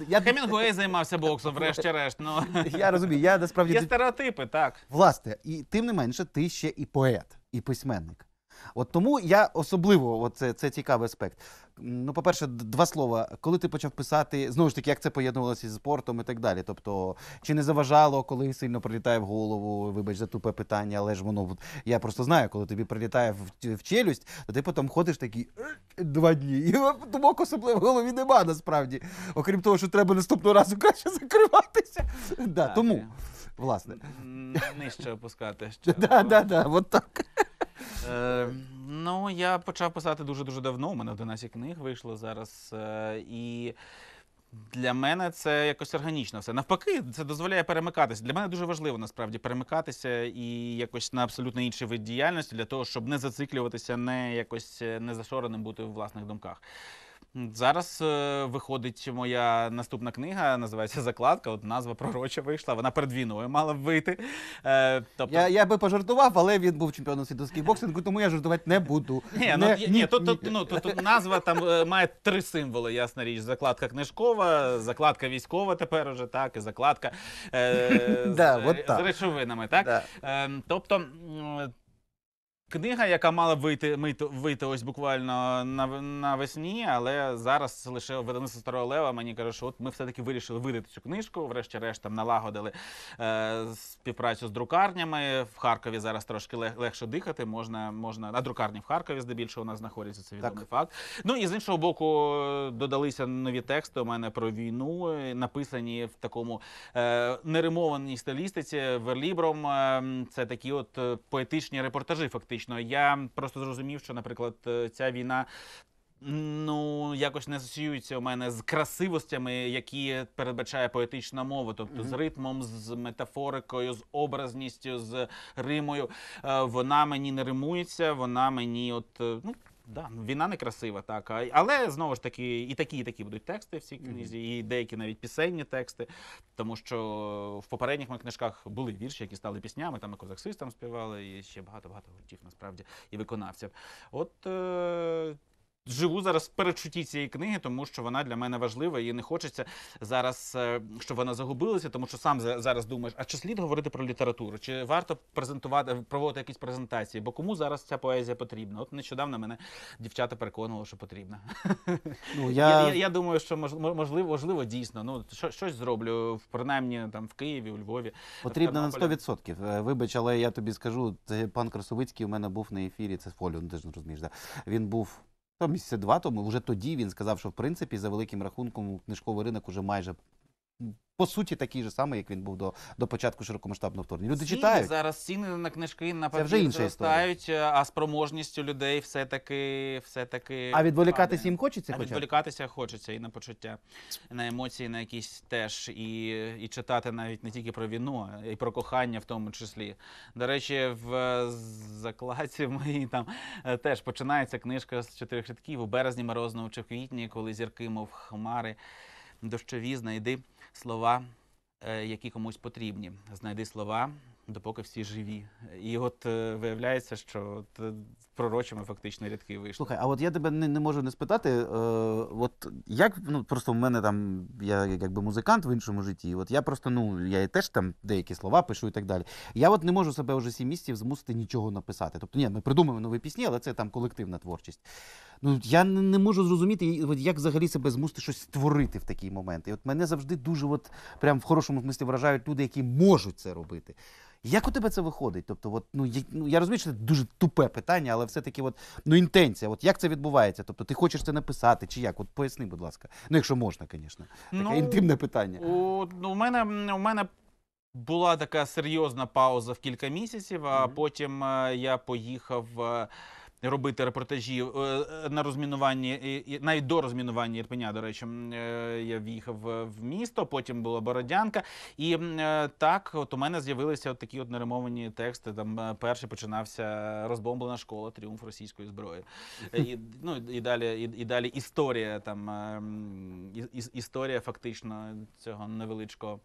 <laughs> я Хемінгуей займався боксом, врешті-решт. Ну <laughs> я розумію, я насправді є стереотипи, так власне, і тим не менше, ти ще і поет, і письменник. От тому я особливо оце це, це цікавий аспект. Ну, по-перше, два слова. Коли ти почав писати, знову ж таки, як це поєднувалося зі спортом і так далі. Тобто, чи не заважало, коли сильно прилітає в голову, вибач за тупе питання, але ж воно я просто знаю, коли тобі прилітає в, в челюсть, то ти потім ходиш такий «Е, два дні. І думок особливо в голові нема насправді. Окрім того, що треба наступного разу краще закриватися. Да, так, тому, е. власне. Нижче опускати. Ще. <laughs> Да, да, да, от так. Е, ну, я почав писати дуже-дуже давно. У мене 11 книг вийшло зараз. Е, і для мене це якось органічно все. Навпаки, це дозволяє перемикатися. Для мене дуже важливо насправді перемикатися і якось на абсолютно інший вид діяльності для того, щоб не зациклюватися, не якось е, не зашореним бути в власних думках. Зараз е, виходить моя наступна книга, називається Закладка. От назва пророча вийшла. Вона перед війною мала б вийти. Е, тобто... Я я би пожартував, але він був чемпіоном світу боксингу, тому я жартувати не буду. Ні, ну, не, ні, ні, тут, ні. Тут, ну, тут, тут назва там е, має три символи, ясна річ. Закладка книжкова, закладка військова тепер уже, так, і закладка е, <laughs> да, з, от так. з речовинами. так? Да. Е, тобто книга, яка мала вийти мити, вийти ось буквально навесні, але зараз лише видавництво старого лева мені каже, що от ми все-таки вирішили видати цю книжку. Врешті-решт там налагодили е, співпрацю з друкарнями. В Харкові зараз трошки лег, легше дихати. Можна можна на друкарні в Харкові, здебільшого у нас знаходяться це відомий так. факт. Ну і з іншого боку, додалися нові тексти у мене про війну, написані в такому е, неримованій стилістиці верлібром. Ем, це такі от е, поетичні репортажі, фактично фактично. Я просто зрозумів, що, наприклад, е, ця війна. Ну, якось не асоціюється у мене з красивостями, які передбачає поетична мова, тобто mm -hmm. з ритмом, з метафорикою, з образністю, з римою. Е, вона мені не римується, вона мені, от е, ну Да, ну, війна некрасива, так. Але знову ж таки, і такі, і такі будуть тексти в цій книзі, і деякі навіть пісенні тексти. Тому що в попередніх моїх книжках були вірші, які стали піснями, там і козаксистам співали, і ще багато-багато гуртів насправді і виконавців. От е, живу зараз в перечутті цієї книги, тому що вона для мене важлива і не хочеться зараз, е, щоб вона загубилася, тому що сам зараз думаєш, а чи слід говорити про літературу? Чи варто презентувати е, проводити якісь презентації? Бо кому зараз ця поезія потрібна? От нещодавно мене дівчата переконували, що потрібна. Ну <laughs> я я, я думаю, що можливо, можливо, дійсно. Ну що щось зроблю принаймні там в Києві, у Львові. Потрібно на 100%. Е, вибач, але я тобі скажу, це пан Красовицький у мене був на ефірі. Це фоліо, ну ти ж не розумієш. Да? Він був місяця два тому вже тоді він сказав, що в принципі за великим рахунком книжковий ринок уже майже по суті такий же самий, як він був до до початку широкомасштабного вторгнення. Люди ціни читають зараз ціни на книжки на папір зростають, е, а спроможністю людей все таки, все таки. А відволікатися їм хочеться? А хоча? відволікатися хочеться і на почуття, і на емоції, на якісь теж і і читати навіть не тільки про війну, а й про кохання, в тому числі. До речі, в закладці моїй там е, теж починається книжка з чотирьох рядків у березні, морозного чи в квітні, коли зірки, мов хмари, дощові, знайди слова, е, які комусь потрібні. Знайди слова, допоки всі живі. І от е, виявляється, що е, пророчими фактично рядки вийшли. Слухай, а от я тебе не, не можу не спитати. Е, от як ну просто в мене там я якби музикант в іншому житті. От я просто ну я і теж там деякі слова пишу і так далі. Я от не можу себе вже сім місяців змусити нічого написати. Тобто, ні, ми придумуємо нові пісні, але це там колективна творчість. Ну я не, не можу зрозуміти, от, як взагалі себе змусити щось створити в такий момент. І от мене завжди дуже, от прям в хорошому смислі вражають люди, які можуть це робити. Як у тебе це виходить? Тобто, от ну я, ну, я розумію, що це дуже тупе питання, але але все-таки от, ну, інтенція. От Як це відбувається? Тобто ти хочеш це написати чи як? От Поясни, будь ласка. Ну, якщо можна, звісно. Таке ну, інтимне питання. У, ну, у мене у мене була така серйозна пауза в кілька місяців, а mm -hmm. потім е, я поїхав. Е, робити репортажі е, е, на розмінуванні, навіть до розмінування Ірпеня, до речі, е, я в'їхав в місто, потім була Бородянка. І так, от у мене з'явилися от такі от неримовані тексти. Там перший починався розбомблена школа, тріумф російської зброї. І, ну, і далі і, і далі історія там, і, історія фактично цього невеличкого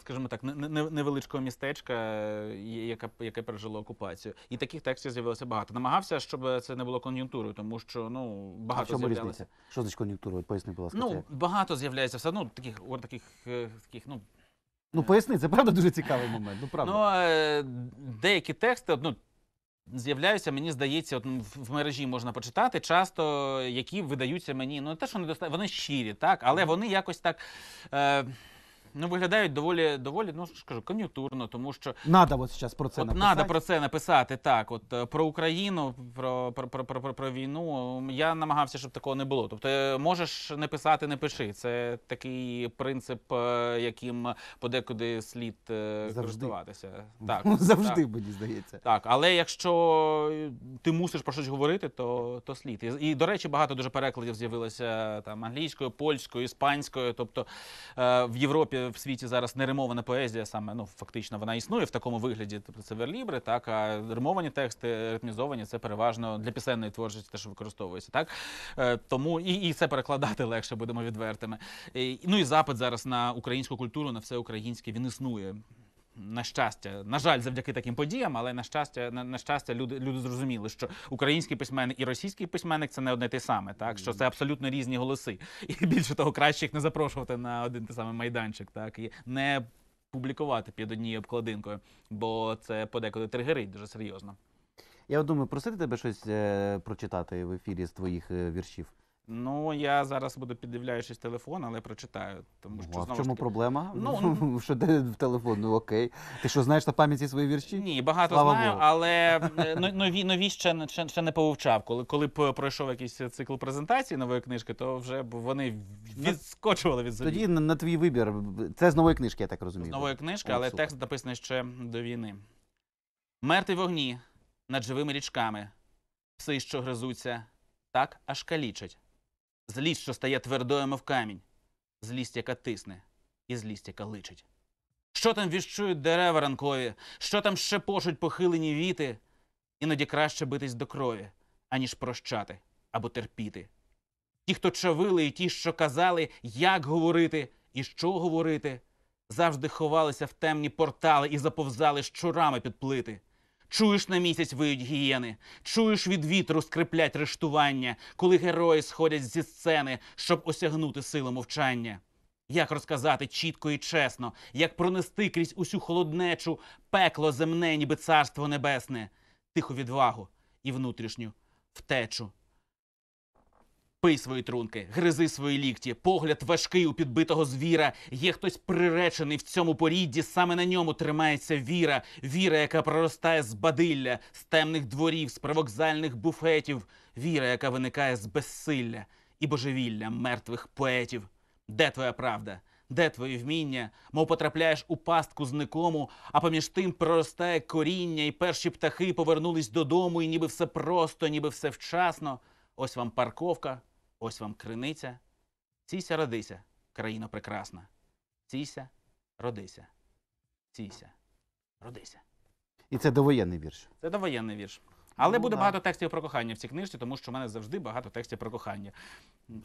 скажімо так, невеличкого містечка, е, яке яке пережило окупацію, і таких текстів з'явилося багато. Намагався, щоб це не було кон'юнктурою, тому що ну багато з'являється. Що значить кон'юнктурою? Поясни, будь ласка. Ну багато з'являється все ну, таких таких е, таких ну. Ну поясни, це правда дуже цікавий момент. Ну правда. Ну е, деякі тексти ну, з'являються, мені здається, от ну, в мережі можна почитати, часто які видаються мені. Ну не те, що недостатньо, вони щирі, так, але вони якось так. Е, Ну, виглядають доволі доволі, ну скажу, кон'юнктурно, тому що Надо от зараз про це от написати. надо про це написати. Так, от е, про Україну, про про, про, про, про війну. Я намагався, щоб такого не було. Тобто, е, можеш не писати, не пиши. Це такий принцип, е, яким подекуди слід Завжди. користуватися. <laughs> Так ну, завжди так. мені здається. Так, але якщо ти мусиш про щось говорити, то то слід. І, і до речі, багато дуже перекладів з'явилося там англійською, польською, іспанською, тобто в Європі. Е, в світі зараз не неримована поезія, саме ну фактично вона існує в такому вигляді. Тобто це верлібри, так а римовані тексти ритмізовані це переважно для пісенної творчості, теж використовується, так е, тому і і це перекладати легше, будемо відвертими. Ну і запит зараз на українську культуру, на все українське він існує на щастя, на жаль, завдяки таким подіям, але на щастя, на, на щастя, люди люди зрозуміли, що український письменник і російський письменник це не одне те саме, так що це абсолютно різні голоси, і більше того, краще їх не запрошувати на один те самий майданчик, так і не публікувати під однією обкладинкою, бо це подекуди тригерить дуже серйозно. Я думаю, просити тебе щось е, прочитати в ефірі з твоїх е, віршів. Ну, я зараз буду піддивляючись телефон, але прочитаю. Тому ну, що О, знову в чому таки- проблема? Ну, <laughs> ну, що де в телефон? Ну окей. Ти що знаєш на пам'яті свої вірші? Ні, багато Слава знаю, Богу. але <laughs> е, нові, нові ще, не- ще, ще не повивчав. Коли, коли п- пройшов якийсь цикл презентації нової книжки, то вже б вони відскочували від землі. Тоді на, на твій вибір. Це з нової книжки, я так розумію. з нової книжки, О, але текст написаний ще до війни. мертвий вогні над живими річками, все, що гризуться, так аж калічать. Злість, що стає твердою, мов камінь, злість, яка тисне, і злість, яка личить. Що там віщують дерева ранкові, що там шепочуть похилені віти, іноді краще битись до крові, аніж прощати або терпіти. Ті, хто чавили, і ті, що казали, як говорити і що говорити, завжди ховалися в темні портали і заповзали щурами під плити. Чуєш на місяць виють гієни, чуєш від вітру скриплять рештування, коли герої сходять зі сцени, щоб осягнути силу мовчання. Як розказати чітко і чесно, як пронести крізь усю холоднечу пекло земне, ніби царство небесне, тиху відвагу і внутрішню втечу. Пий свої трунки, гризи свої лікті, погляд важкий у підбитого звіра. Є хтось приречений в цьому порідді. Саме на ньому тримається віра, віра, яка проростає з бадилля, з темних дворів, з провокзальних буфетів, віра, яка виникає з безсилля і божевілля мертвих поетів. Де твоя правда? Де твої вміння? Мов потрапляєш у пастку зникому, а поміж тим проростає коріння, і перші птахи повернулись додому, і ніби все просто, ніби все вчасно. Ось вам парковка. Ось вам криниця. Ційся, родися, країна прекрасна. Ційся, родися. Ційся, родися. І це довоєнний вірш. Це довоєнний вірш. Але ну, буде да. багато текстів про кохання в цій книжці, тому що в мене завжди багато текстів про кохання.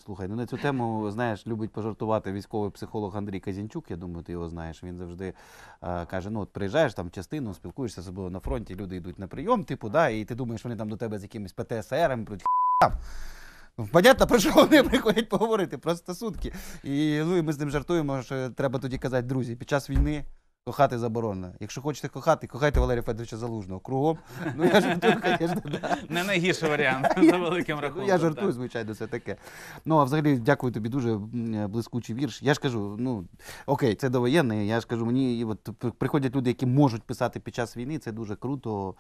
Слухай, ну на цю тему знаєш, любить пожартувати військовий психолог Андрій Казінчук. Я думаю, ти його знаєш. Він завжди е, каже: ну от приїжджаєш там частину, спілкуєшся особливо на фронті. Люди йдуть на прийом, типу, да, і ти думаєш, вони там до тебе з якимись ПТСР, пруть <laughs> Ну, понятно, про що вони приходять поговорити про стосунки. І ну, ми з ним жартуємо, що треба тоді казати, друзі, під час війни кохати заборонено. Якщо хочете кохати, кохайте Валерія Федоровича Залужного. Кругом. Ну я жартую, звісно. <laughs> Да. Не найгірший варіант <laughs> за великим рахунком. Я жартую, так. звичайно, це таке. Ну, а взагалі, дякую тобі дуже блискучий вірш. Я ж кажу, ну окей, це довоєнний. Я ж кажу, мені от, приходять люди, які можуть писати під час війни, це дуже круто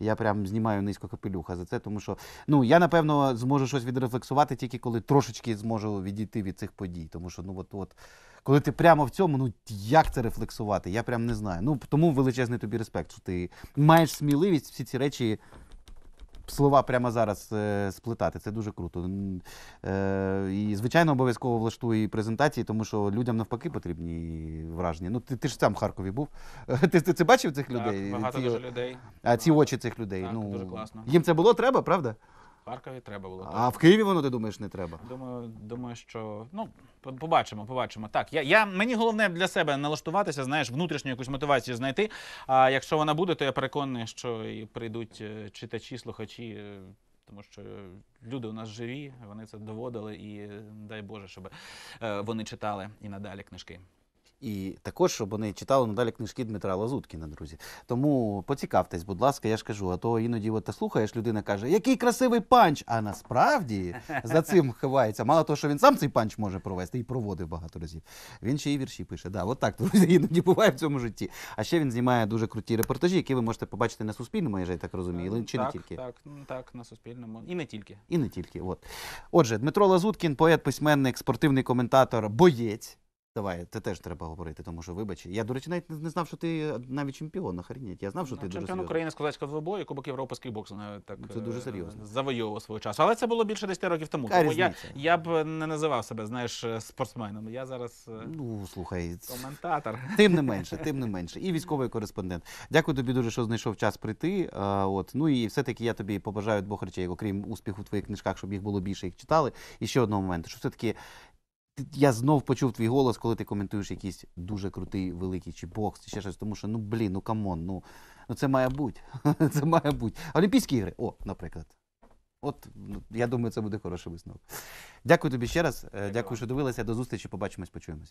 я прям знімаю низько капелюха за це, тому що ну я напевно зможу щось відрефлексувати тільки коли трошечки зможу відійти від цих подій. Тому що ну от от коли ти прямо в цьому, ну як це рефлексувати? Я прям не знаю. Ну тому величезний тобі респект, що ти маєш сміливість всі ці речі слова прямо зараз е, сплетати. Це дуже круто. Е, І, звичайно, обов'язково влаштую і презентації, тому що людям навпаки потрібні враження. Ну, ти, ти ж сам в Харкові був. <laughs> Ти ти, ти бачив цих людей? Так, Багато ці, дуже людей. А ці очі цих людей. Так, ну, дуже класно. Їм це було треба, правда? Харкові треба було. А в Києві воно ти думаєш не треба? Думаю, думаю, що ну побачимо, побачимо. Так, я я мені головне для себе налаштуватися, знаєш, внутрішню якусь мотивацію знайти. А якщо вона буде, то я переконаний, що і прийдуть е, читачі, слухачі. Е, тому що люди у нас живі, вони це доводили, і дай Боже, щоб е, вони читали і надалі книжки. І також, щоб вони читали надалі книжки Дмитра Лазуткіна, друзі. Тому поцікавтесь, будь ласка, я ж кажу, а то іноді от ти слухаєш, людина каже, який красивий панч! А насправді за цим <laughs> ховається. Мало того, що він сам цей панч може провести і проводив багато разів. Він ще і вірші пише. Да, от так, друзі, <laughs> іноді буває в цьому житті. А ще він знімає дуже круті репортажі, які ви можете побачити на суспільному, я ж так розумію, е, чи так, не тільки. Так, так, на суспільному. І не тільки. І не тільки. От. Отже, Дмитро Лазуткін, поет, письменник, спортивний коментатор, боєць. Давай, це теж треба говорити, тому що вибач. Я, до речі, навіть не знав, що ти е, навіть чемпіон, охренеть. Я знав, що ну, ти дуже Чемпіон серйозно. України з козацького двобою, Кубок Європи з кікбоксу навіть е, так ну, Це дуже е, серйозно. завойовував свого часу. Але це було більше 10 років тому. Тому я, я б не називав себе, знаєш, спортсменом. Я зараз Ну, слухай, коментатор. тим не менше, <laughs> тим не менше. І військовий кореспондент. Дякую тобі дуже, що знайшов час прийти. А, от. Ну і все-таки я тобі побажаю двох речей, окрім успіху в твоїх книжках, щоб їх було більше, їх читали. І ще одного моменту, що все-таки я знов почув твій голос, коли ти коментуєш якийсь дуже крутий, великий чи бокс, чи ще щось, тому що ну блін, ну камон, ну ну це має бути. <laughs> Це має бути. Олімпійські ігри, о, наприклад. От ну, я думаю, це буде хороший висновок. Дякую тобі ще раз. Е, дякую, що дивилися. До зустрічі. Побачимось, почуємось.